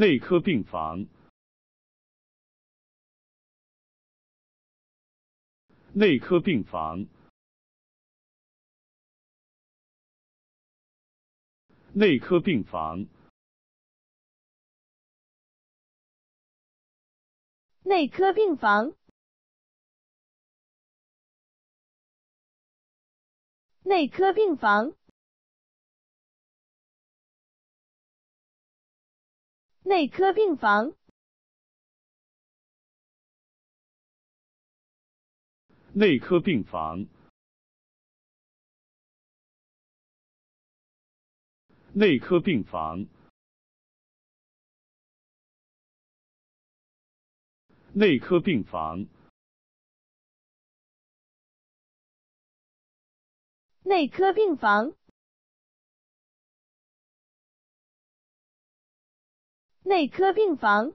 内科病房。内科病房。内科病房。内科病房。内科病房。内科病房。内科病房。内科病房。内科病房。内科病房。内科病房。